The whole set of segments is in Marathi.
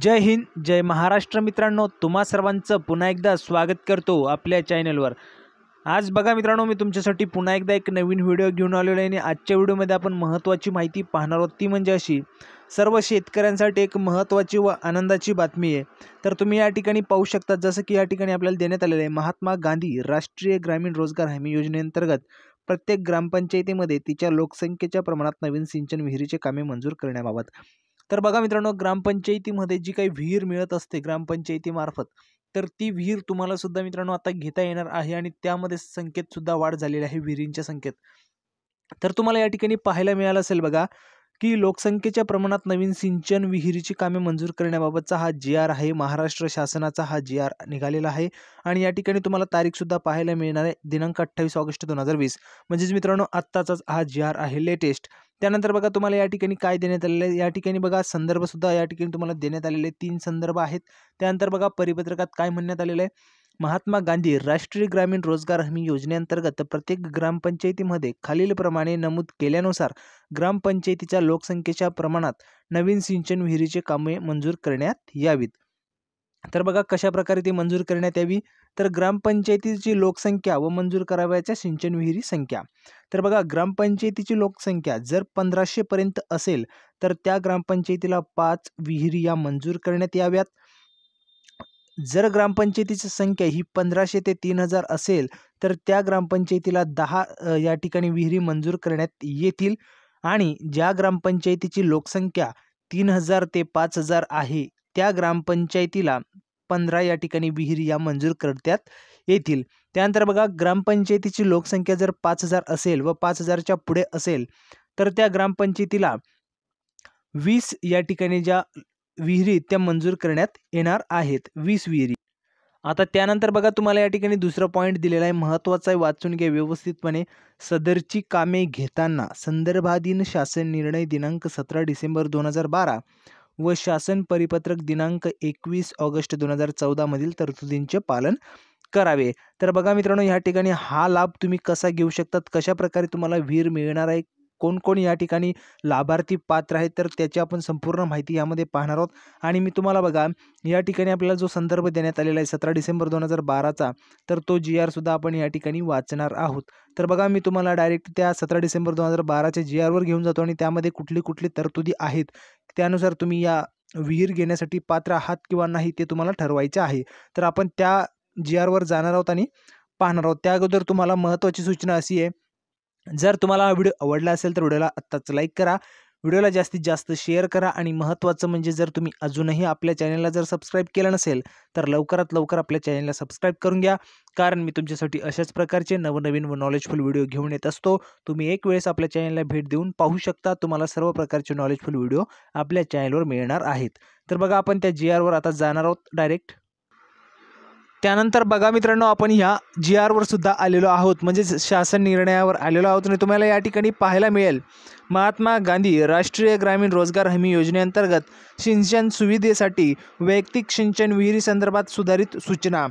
जय हिंद जय महाराष्ट्र मित्रांनो तुम्हा सर्वांचं पुन्हा एकदा स्वागत करतो आपल्या चॅनलवर आज बघा मित्रांनो मी तुमच्यासाठी पुन्हा एकदा एक नवीन व्हिडिओ घेऊन आलेलो आहे आणि आजच्या व्हिडिओमध्ये आपण महत्त्वाची माहिती पाहणार आहोत ती म्हणजे अशी सर्व शेतकऱ्यांसाठी एक महत्त्वाची व आनंदाची बातमी आहे तर तुम्ही या ठिकाणी पाहू शकता जसं की या ठिकाणी आपल्याला देण्यात आलेलं आहे महात्मा गांधी राष्ट्रीय ग्रामीण रोजगार हमी योजनेअंतर्गत प्रत्येक ग्रामपंचायतीमध्ये तिच्या लोकसंख्येच्या प्रमाणात नवीन सिंचन विहिरीचे कामे मंजूर करण्याबाबत तर बघा मित्रांनो ग्रामपंचायतीमध्ये जी काही विहीर मिळत असते ग्रामपंचायतीमार्फत तर ती विहीर तुम्हाला सुद्धा मित्रांनो आता घेता येणार आहे आणि त्यामध्ये सुद्धा वाढ झालेली आहे विहिरींच्या संख्येत तर तुम्हाला या ठिकाणी पाहायला मिळालं असेल बघा की लोकसंख्येच्या प्रमाणात नवीन सिंचन विहिरीची कामे मंजूर करण्याबाबतचा हा जी आर आहे महाराष्ट्र शासनाचा हा जी आर निघालेला आहे आणि या ठिकाणी तुम्हाला तारीखसुद्धा पाहायला मिळणार आहे दिनांक अठ्ठावीस ऑगस्ट दोन हजार वीस म्हणजेच मित्रांनो आत्ताचाच हा जी आर आहे लेटेस्ट त्यानंतर बघा तुम्हाला या ठिकाणी काय देण्यात आलेलं आहे या ठिकाणी बघा संदर्भसुद्धा या ठिकाणी तुम्हाला देण्यात आलेले तीन संदर्भ आहेत त्यानंतर बघा परिपत्रकात काय म्हणण्यात आलेलं आहे महात्मा गांधी राष्ट्रीय ग्रामीण रोजगार हमी योजनेअंतर्गत प्रत्येक ग्रामपंचायतीमध्ये खालीलप्रमाणे नमूद केल्यानुसार ग्रामपंचायतीच्या लोकसंख्येच्या प्रमाणात नवीन सिंचन विहिरीचे कामे मंजूर करण्यात यावीत तर बघा कशा प्रकारे ती मंजूर करण्यात यावी तर ग्रामपंचायतीची लोकसंख्या व मंजूर करावयाच्या सिंचन विहिरी संख्या तर बघा ग्रामपंचायतीची लोकसंख्या जर पंधराशेपर्यंत असेल तर त्या ग्रामपंचायतीला पाच विहिरी या मंजूर करण्यात याव्यात जर ग्रामपंचायतीची संख्या ही पंधराशे ते तीन हजार असेल तर त्या ग्रामपंचायतीला दहा या ठिकाणी विहिरी मंजूर करण्यात येतील आणि ज्या ग्रामपंचायतीची लोकसंख्या तीन हजार ते पाच हजार आहे त्या ग्रामपंचायतीला पंधरा या ठिकाणी विहिरी या मंजूर करण्यात येतील त्यानंतर बघा ग्रामपंचायतीची लोकसंख्या जर पाच हजार असेल व पाच हजारच्या पुढे असेल तर त्या ग्रामपंचायतीला वीस या ठिकाणी ज्या विहिरी त्या मंजूर करण्यात येणार आहेत वीस विहिरी आता त्यानंतर बघा तुम्हाला या ठिकाणी दुसरा पॉईंट दिलेला आहे महत्त्वाचा आहे वाचून घ्या व्यवस्थितपणे सदरची कामे घेताना संदर्भाधीन शासन निर्णय दिनांक सतरा डिसेंबर दोन हजार बारा व शासन परिपत्रक दिनांक एकवीस ऑगस्ट दोन हजार चौदामधील तरतुदींचे पालन करावे तर बघा मित्रांनो या ठिकाणी हा लाभ तुम्ही कसा घेऊ शकतात कशाप्रकारे तुम्हाला विहीर मिळणार आहे कोण कोण या ठिकाणी लाभार्थी पात्र आहेत तर त्याची आपण संपूर्ण माहिती यामध्ये पाहणार आहोत आणि मी तुम्हाला बघा या ठिकाणी आपल्याला जो संदर्भ देण्यात आलेला आहे सतरा डिसेंबर दोन हजार बाराचा तर तो जी सुद्धा आपण या ठिकाणी वाचणार आहोत तर बघा मी तुम्हाला डायरेक्ट त्या सतरा डिसेंबर दोन हजार बाराच्या जी आरवर घेऊन जातो आणि त्यामध्ये कुठली कुठली तरतुदी आहेत त्यानुसार तुम्ही या विहीर घेण्यासाठी पात्र आहात किंवा नाही ते तुम्हाला ठरवायचे आहे तर आपण त्या जी आरवर जाणार आहोत आणि पाहणार आहोत त्या अगोदर तुम्हाला महत्त्वाची सूचना अशी आहे जर तुम्हाला हा व्हिडिओ आवडला असेल तर व्हिडिओला आत्ताच लाईक करा व्हिडिओला जास्तीत जास्त शेअर करा आणि महत्त्वाचं म्हणजे जर तुम्ही अजूनही आपल्या चॅनलला जर सबस्क्राईब केलं नसेल तर लवकरात लवकर आपल्या चॅनलला सबस्क्राईब करून घ्या कारण मी तुमच्यासाठी अशाच प्रकारचे नवनवीन व नॉलेजफुल व्हिडिओ घेऊन येत असतो तुम्ही एक वेळेस आपल्या चॅनलला भेट देऊन पाहू शकता तुम्हाला सर्व प्रकारचे नॉलेजफुल व्हिडिओ आपल्या चॅनलवर मिळणार आहेत तर बघा आपण त्या जी आरवर आता जाणार आहोत डायरेक्ट त्यानंतर बघा मित्रांनो आपण ह्या जी आरवर सुद्धा आलेलो आहोत म्हणजेच शासन निर्णयावर आलेलो आहोत आणि तुम्हाला या ठिकाणी पाहायला मिळेल महात्मा गांधी राष्ट्रीय ग्रामीण रोजगार हमी योजनेअंतर्गत सिंचन सुविधेसाठी वैयक्तिक सिंचन विहिरीसंदर्भात सुधारित सूचना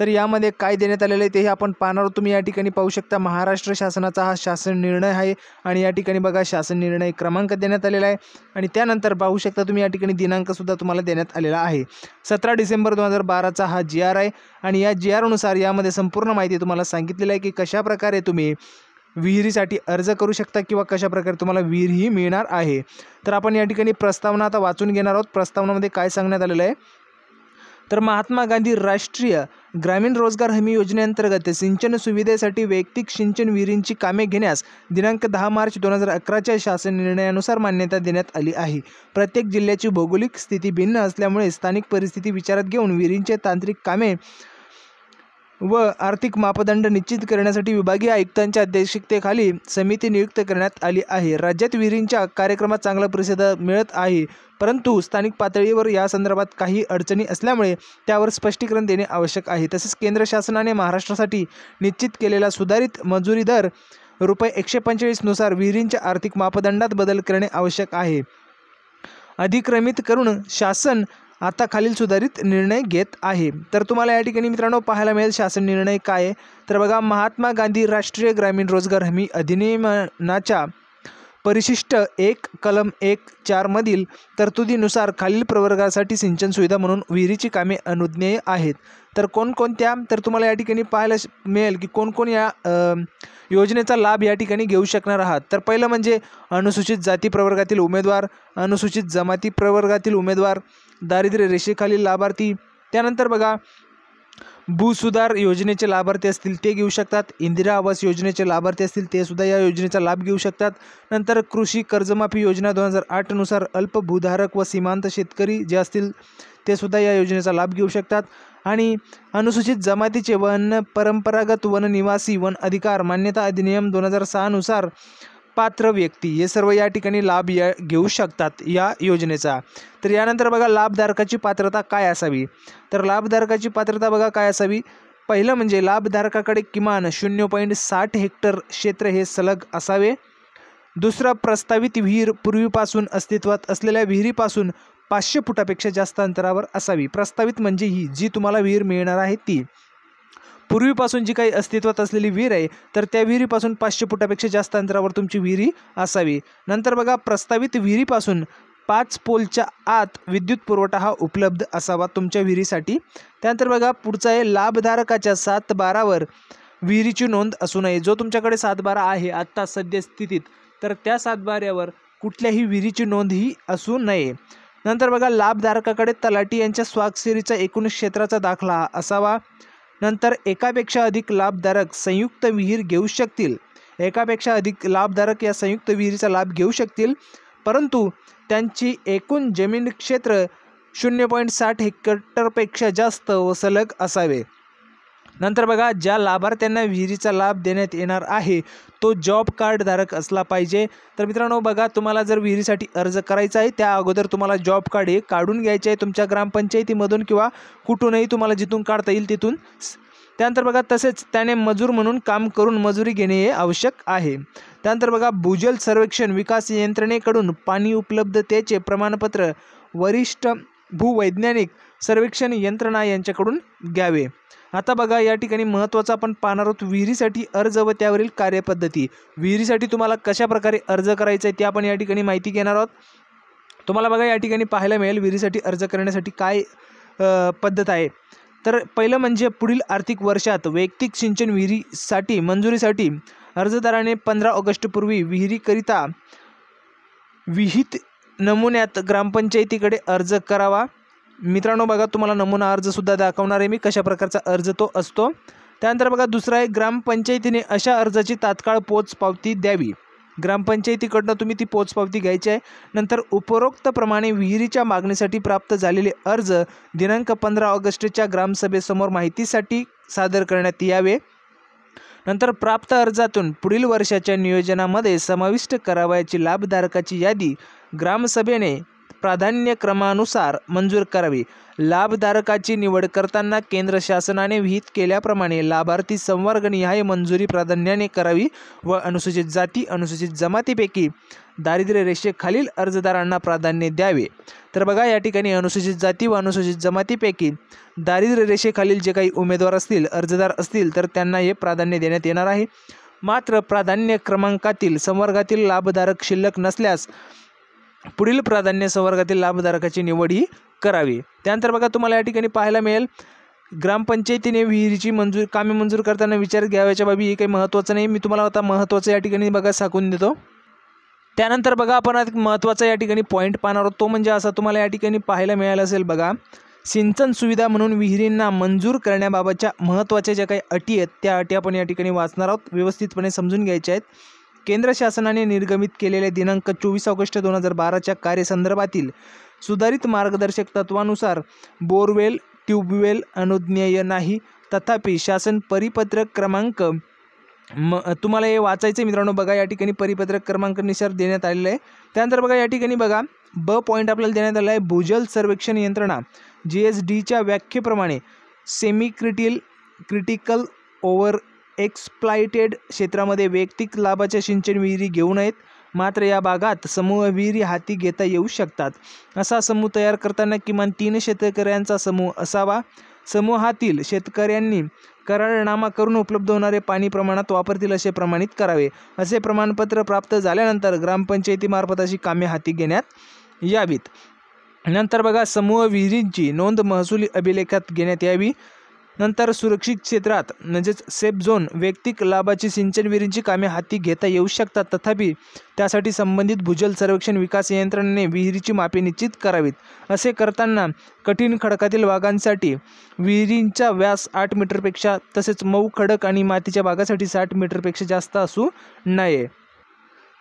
तर यामध्ये काय देण्यात आलेलं आहे तेही आपण पाहणार तुम्ही या ठिकाणी पाहू शकता महाराष्ट्र शासनाचा हा शासन निर्णय आहे आणि या ठिकाणी बघा शासन निर्णय क्रमांक देण्यात आलेला आहे आणि त्यानंतर पाहू शकता तुम्ही या ठिकाणी दिनांकसुद्धा तुम्हाला देण्यात आलेला आहे सतरा डिसेंबर दोन हजार बाराचा हा जी आर आहे आणि या जी आरनुसार यामध्ये संपूर्ण माहिती तुम्हाला सांगितलेली आहे की कशाप्रकारे तुम्ही विहिरीसाठी अर्ज करू शकता किंवा कशाप्रकारे तुम्हाला विहीर ही मिळणार आहे तर आपण या ठिकाणी प्रस्तावना आता वाचून घेणार आहोत प्रस्तावनामध्ये काय सांगण्यात आलेलं आहे तर महात्मा गांधी राष्ट्रीय ग्रामीण रोजगार हमी योजनेअंतर्गत सिंचन सुविधेसाठी वैयक्तिक सिंचन विहिरींची कामे घेण्यास दिनांक दहा मार्च दोन हजार अकराच्या शासन निर्णयानुसार मान्यता देण्यात आली आहे प्रत्येक जिल्ह्याची भौगोलिक स्थिती भिन्न असल्यामुळे स्थानिक परिस्थिती विचारात घेऊन विहिरींचे तांत्रिक कामे व आर्थिक मापदंड निश्चित करण्यासाठी विभागीय आयुक्तांच्या अध्यक्षतेखाली समिती नियुक्त करण्यात आली आहे राज्यात विहिरींच्या कार्यक्रमात चांगला प्रतिसाद मिळत आहे परंतु स्थानिक पातळीवर या संदर्भात काही अडचणी असल्यामुळे त्यावर स्पष्टीकरण देणे आवश्यक आहे तसेच केंद्र शासनाने महाराष्ट्रासाठी निश्चित केलेला सुधारित मजुरी दर रुपये एकशे पंचेचाळीसनुसार विहिरींच्या आर्थिक मापदंडात बदल करणे आवश्यक आहे अधिक्रमित करून शासन आता खालील सुधारित निर्णय घेत आहे तर तुम्हाला या ठिकाणी मित्रांनो पाहायला मिळेल शासन निर्णय काय आहे तर बघा महात्मा गांधी राष्ट्रीय ग्रामीण रोजगार हमी अधिनियमनाच्या परिशिष्ट एक कलम एक चारमधील तरतुदीनुसार खालील प्रवर्गासाठी सिंचन सुविधा म्हणून विहिरीची कामे अनुज्ञेय आहेत तर कोणकोणत्या तर तुम्हाला या ठिकाणी पाहायला मिळेल की कोणकोण या योजनेचा लाभ या ठिकाणी घेऊ शकणार आहात तर पहिलं म्हणजे अनुसूचित जाती प्रवर्गातील उमेदवार अनुसूचित जमाती प्रवर्गातील उमेदवार दारिद्र्य रेषेखालील लाभार्थी त्यानंतर बघा भूसुधार योजनेचे लाभार्थी असतील ते घेऊ शकतात इंदिरा आवास योजनेचे लाभार्थी असतील ते सुद्धा या योजनेचा लाभ घेऊ शकतात नंतर कृषी कर्जमाफी योजना दोन हजार आठनुसार अल्पभूधारक व सीमांत शेतकरी जे असतील ते सुद्धा या योजनेचा लाभ घेऊ शकतात आणि अनुसूचित जमातीचे वन परंपरागत वननिवासी वन अधिकार मान्यता अधिनियम दोन हजार सहानुसार पात्र व्यक्ती हे सर्व या ठिकाणी लाभ या घेऊ शकतात या योजनेचा तर यानंतर बघा लाभधारकाची पात्रता काय असावी तर लाभधारकाची पात्रता बघा काय असावी पहिलं म्हणजे लाभधारकाकडे किमान शून्य पॉईंट साठ हेक्टर क्षेत्र हे सलग असावे दुसरा प्रस्तावित विहीर पूर्वीपासून अस्तित्वात असलेल्या विहिरीपासून पाचशे फुटापेक्षा जास्त अंतरावर असावी प्रस्तावित म्हणजे ही जी तुम्हाला विहीर मिळणार आहे ती पूर्वीपासून जी काही अस्तित्वात असलेली विहीर आहे तर त्या विहिरीपासून पाचशे फुटापेक्षा जास्त अंतरावर तुमची विहिरी असावी नंतर बघा प्रस्तावित विहिरीपासून पाच पोलच्या आत विद्युत पुरवठा हा उपलब्ध असावा तुमच्या विहिरीसाठी त्यानंतर बघा पुढचा आहे लाभधारकाच्या सात बारावर विहिरीची नोंद असू नये जो तुमच्याकडे सातबारा आहे आत्ता सद्यस्थितीत तर त्या सातबाऱ्यावर कुठल्याही विहिरीची नोंद ही असू नये नंतर बघा लाभधारकाकडे तलाठी यांच्या स्वाक्षरीचा एकूण क्षेत्राचा दाखला असावा नंतर एकापेक्षा अधिक लाभधारक संयुक्त विहीर घेऊ शकतील एकापेक्षा अधिक लाभधारक या संयुक्त विहिरीचा लाभ घेऊ शकतील परंतु त्यांची एकूण जमीन क्षेत्र शून्य पॉईंट साठ हेक्टरपेक्षा जास्त व सलग असावे नंतर बघा ज्या लाभार्थ्यांना विहिरीचा लाभ देण्यात येणार आहे तो जॉब कार्डधारक असला पाहिजे तर मित्रांनो बघा तुम्हाला जर विहिरीसाठी अर्ज करायचा आहे त्या अगोदर तुम्हाला जॉब कार्ड हे काढून घ्यायचे आहे तुमच्या ग्रामपंचायतीमधून किंवा कुठूनही तुम्हाला जिथून काढता येईल तिथून त्यानंतर बघा तसेच त्याने मजूर म्हणून काम करून मजुरी घेणे हे आवश्यक आहे त्यानंतर बघा भूजल सर्वेक्षण विकास यंत्रणेकडून पाणी उपलब्धतेचे प्रमाणपत्र वरिष्ठ भूवैज्ञानिक सर्वेक्षण यंत्रणा यांच्याकडून घ्यावे आता बघा या ठिकाणी महत्त्वाचं आपण पाहणार आहोत विहिरीसाठी अर्ज व त्यावरील कार्यपद्धती विहिरीसाठी तुम्हाला कशा प्रकारे अर्ज करायचा आहे ते आपण या ठिकाणी माहिती घेणार आहोत तुम्हाला बघा या ठिकाणी पाहायला मिळेल विहिरीसाठी अर्ज करण्यासाठी काय पद्धत आहे तर पहिलं म्हणजे पुढील आर्थिक वर्षात वैयक्तिक सिंचन विहिरीसाठी मंजुरीसाठी अर्जदाराने पंधरा ऑगस्टपूर्वी विहिरीकरिता विहित नमुन्यात ग्रामपंचायतीकडे अर्ज करावा मित्रांनो बघा तुम्हाला नमुना अर्जसुद्धा दाखवणार आहे मी कशा प्रकारचा अर्ज तो असतो त्यानंतर बघा दुसरा आहे ग्रामपंचायतीने अशा अर्जाची तात्काळ पोचपावती द्यावी ग्रामपंचायतीकडनं तुम्ही ती पोचपावती घ्यायची आहे नंतर उपरोक्तप्रमाणे विहिरीच्या मागणीसाठी प्राप्त झालेले अर्ज दिनांक पंधरा ऑगस्टच्या ग्रामसभेसमोर माहितीसाठी सादर करण्यात यावे नंतर प्राप्त अर्जातून पुढील वर्षाच्या नियोजनामध्ये समाविष्ट करावयाची लाभधारकाची यादी ग्रामसभेने प्राधान्यक्रमानुसार मंजूर करावी लाभधारकाची निवड करताना केंद्र शासनाने विहित केल्याप्रमाणे लाभार्थी संवर्गनिहाय मंजुरी प्राधान्याने करावी व अनुसूचित जाती अनुसूचित जमातीपैकी दारिद्र्य रेषेखालील अर्जदारांना प्राधान्य द्यावे तर बघा या ठिकाणी अनुसूचित जाती व अनुसूचित जमातीपैकी दारिद्र्य रेषेखालील जे काही उमेदवार असतील अर्जदार असतील तर त्यांना हे प्राधान्य देण्यात येणार आहे मात्र प्राधान्य क्रमांकातील संवर्गातील लाभधारक शिल्लक नसल्यास पुढील प्राधान्य संवर्गातील लाभधारकाची निवड ही करावी त्यानंतर बघा तुम्हाला या ठिकाणी पाहायला मिळेल ग्रामपंचायतीने विहिरीची मंजूर कामे मंजूर करताना विचार घ्यावायच्या बाबी हे काही महत्त्वाचं नाही मी तुम्हाला आता महत्त्वाचं या ठिकाणी बघा सांगून देतो त्यानंतर बघा आपण आज महत्त्वाचा या ठिकाणी पॉईंट पाहणार आहोत तो म्हणजे असा तुम्हाला या ठिकाणी पाहायला मिळाला असेल बघा सिंचन सुविधा म्हणून विहिरींना मंजूर करण्याबाबतच्या महत्त्वाच्या ज्या काही अटी आहेत त्या अटी आपण या ठिकाणी वाचणार आहोत व्यवस्थितपणे समजून घ्यायच्या आहेत केंद्र शासनाने निर्गमित केलेले दिनांक चोवीस ऑगस्ट दोन हजार बाराच्या कार्यसंदर्भातील सुधारित मार्गदर्शक तत्वानुसार बोरवेल ट्यूबवेल अनुज्ञेय नाही तथापि शासन परिपत्रक क्रमांक म तुम्हाला हे वाचायचं मित्रांनो बघा या ठिकाणी परिपत्रक क्रमांक निशार देण्यात आलेलं आहे त्यानंतर बघा या ठिकाणी बघा ब पॉईंट आपल्याला देण्यात आला आहे भूजल सर्वेक्षण यंत्रणा जी एस डीच्या व्याख्येप्रमाणे सेमी क्रिटिल क्रिटिकल ओव्हर एक्सप्लायटेड क्षेत्रामध्ये वैयक्तिक लाभाच्या सिंचन विहिरी घेऊ नयेत मात्र या भागात समूह विहिरी हाती घेता येऊ शकतात असा समूह तयार करताना किमान तीन शेतकऱ्यांचा समूह असावा समूहातील शेतकऱ्यांनी करारनामा करून उपलब्ध होणारे पाणी प्रमाणात वापरतील असे प्रमाणित करावे असे प्रमाणपत्र प्राप्त झाल्यानंतर ग्रामपंचायतीमार्फत अशी कामे हाती घेण्यात यावीत नंतर बघा समूह विहिरींची नोंद महसुली अभिलेखात घेण्यात यावी नंतर सुरक्षित क्षेत्रात म्हणजेच सेफ झोन वैयक्तिक लाभाची सिंचन विहिरींची कामे हाती घेता येऊ शकतात तथापि त्यासाठी संबंधित भूजल सर्वेक्षण विकास यंत्रणेने विहिरीची मापे निश्चित करावीत असे करताना कठीण खडकातील वाघांसाठी विहिरींचा व्यास आठ मीटरपेक्षा तसेच मऊ खडक आणि मातीच्या भागासाठी साठ मीटरपेक्षा जास्त असू नये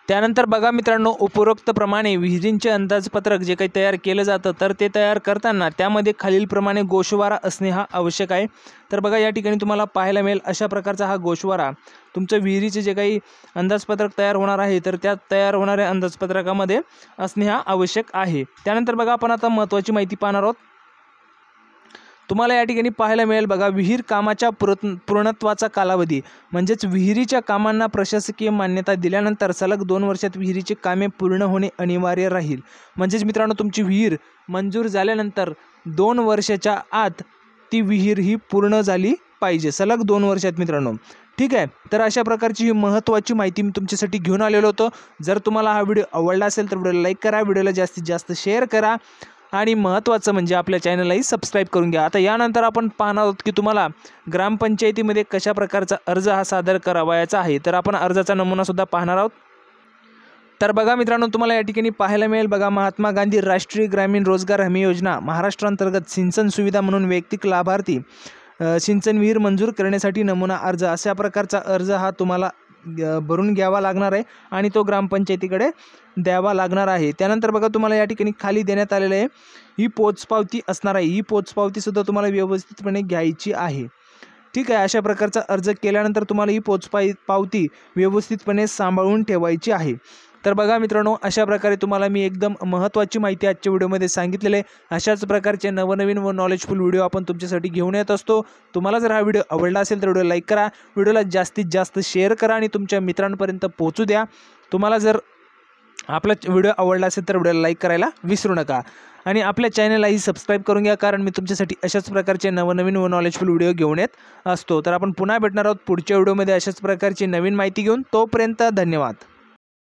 त्यानंतर बघा मित्रांनो उपरोक्तप्रमाणे विहिरींचे अंदाजपत्रक जे काही तयार केलं जातं तर ते तयार करताना त्यामध्ये खालीलप्रमाणे गोशवारा असणे हा आवश्यक आहे तर बघा या ठिकाणी तुम्हाला पाहायला मिळेल अशा प्रकारचा हा गोशवारा तुमचं विहिरीचे जे काही अंदाजपत्रक तयार होणार आहे तर त्या तयार होणाऱ्या अंदाजपत्रकामध्ये असणे हा आवश्यक आहे त्यानंतर बघा आपण आता महत्त्वाची माहिती पाहणार आहोत तुम्हाला या ठिकाणी पाहायला मिळेल बघा विहीर कामाच्या पुरत पूर्णत्वाचा कालावधी म्हणजेच विहिरीच्या कामांना प्रशासकीय मान्यता दिल्यानंतर सलग दोन वर्षात विहिरीची कामे पूर्ण होणे अनिवार्य राहील म्हणजेच मित्रांनो तुमची विहीर मंजूर झाल्यानंतर दोन वर्षाच्या आत ती विहीर ही पूर्ण झाली पाहिजे सलग दोन वर्षात मित्रांनो ठीक आहे तर अशा प्रकारची ही महत्त्वाची माहिती मी तुमच्यासाठी घेऊन आलेलो होतो जर तुम्हाला हा व्हिडिओ आवडला असेल तर व्हिडिओला लाईक करा व्हिडिओला जास्तीत जास्त शेअर करा आणि महत्त्वाचं म्हणजे आपल्या चॅनललाही सबस्क्राईब करून घ्या आता यानंतर आपण पाहणार आहोत की तुम्हाला ग्रामपंचायतीमध्ये कशा प्रकारचा अर्ज हा सादर करावायचा आहे तर आपण अर्जाचा नमुनासुद्धा पाहणार आहोत तर बघा मित्रांनो तुम्हाला या ठिकाणी पाहायला मिळेल बघा महात्मा गांधी राष्ट्रीय ग्रामीण रोजगार हमी योजना महाराष्ट्रांतर्गत सिंचन सुविधा म्हणून वैयक्तिक लाभार्थी सिंचन विहीर मंजूर करण्यासाठी नमुना अर्ज अशा प्रकारचा अर्ज हा तुम्हाला भरून घ्यावा लागणार आहे आणि तो ग्रामपंचायतीकडे द्यावा लागणार आहे त्यानंतर बघा तुम्हाला या ठिकाणी खाली देण्यात आलेलं आहे ही पोचपावती असणार आहे ही पोचपावतीसुद्धा तुम्हाला व्यवस्थितपणे घ्यायची आहे ठीक आहे अशा प्रकारचा अर्ज केल्यानंतर तुम्हाला ही पोचपाय पावती व्यवस्थितपणे सांभाळून ठेवायची आहे तर बघा मित्रांनो अशा प्रकारे तुम्हाला मी एकदम महत्त्वाची माहिती आजच्या व्हिडिओमध्ये सांगितलेले आहे अशाच प्रकारचे नवनवीन व नॉलेजफुल व्हिडिओ आपण तुमच्यासाठी घेऊन येत असतो तुम्हाला जर हा व्हिडिओ आवडला असेल तर व्हिडिओ लाईक करा व्हिडिओला जास्तीत जास्त शेअर करा आणि तुमच्या मित्रांपर्यंत पोहोचू द्या तुम्हाला जर आपला व्हिडिओ आवडला असेल तर व्हिडिओला लाईक करायला विसरू नका आणि आपल्या चॅनललाही सबस्क्राईब करून घ्या कारण मी तुमच्यासाठी अशाच प्रकारचे नवनवीन व नॉलेजफुल व्हिडिओ घेऊन येत असतो तर आपण पुन्हा भेटणार आहोत पुढच्या व्हिडिओमध्ये अशाच प्रकारची नवीन माहिती घेऊन तोपर्यंत धन्यवाद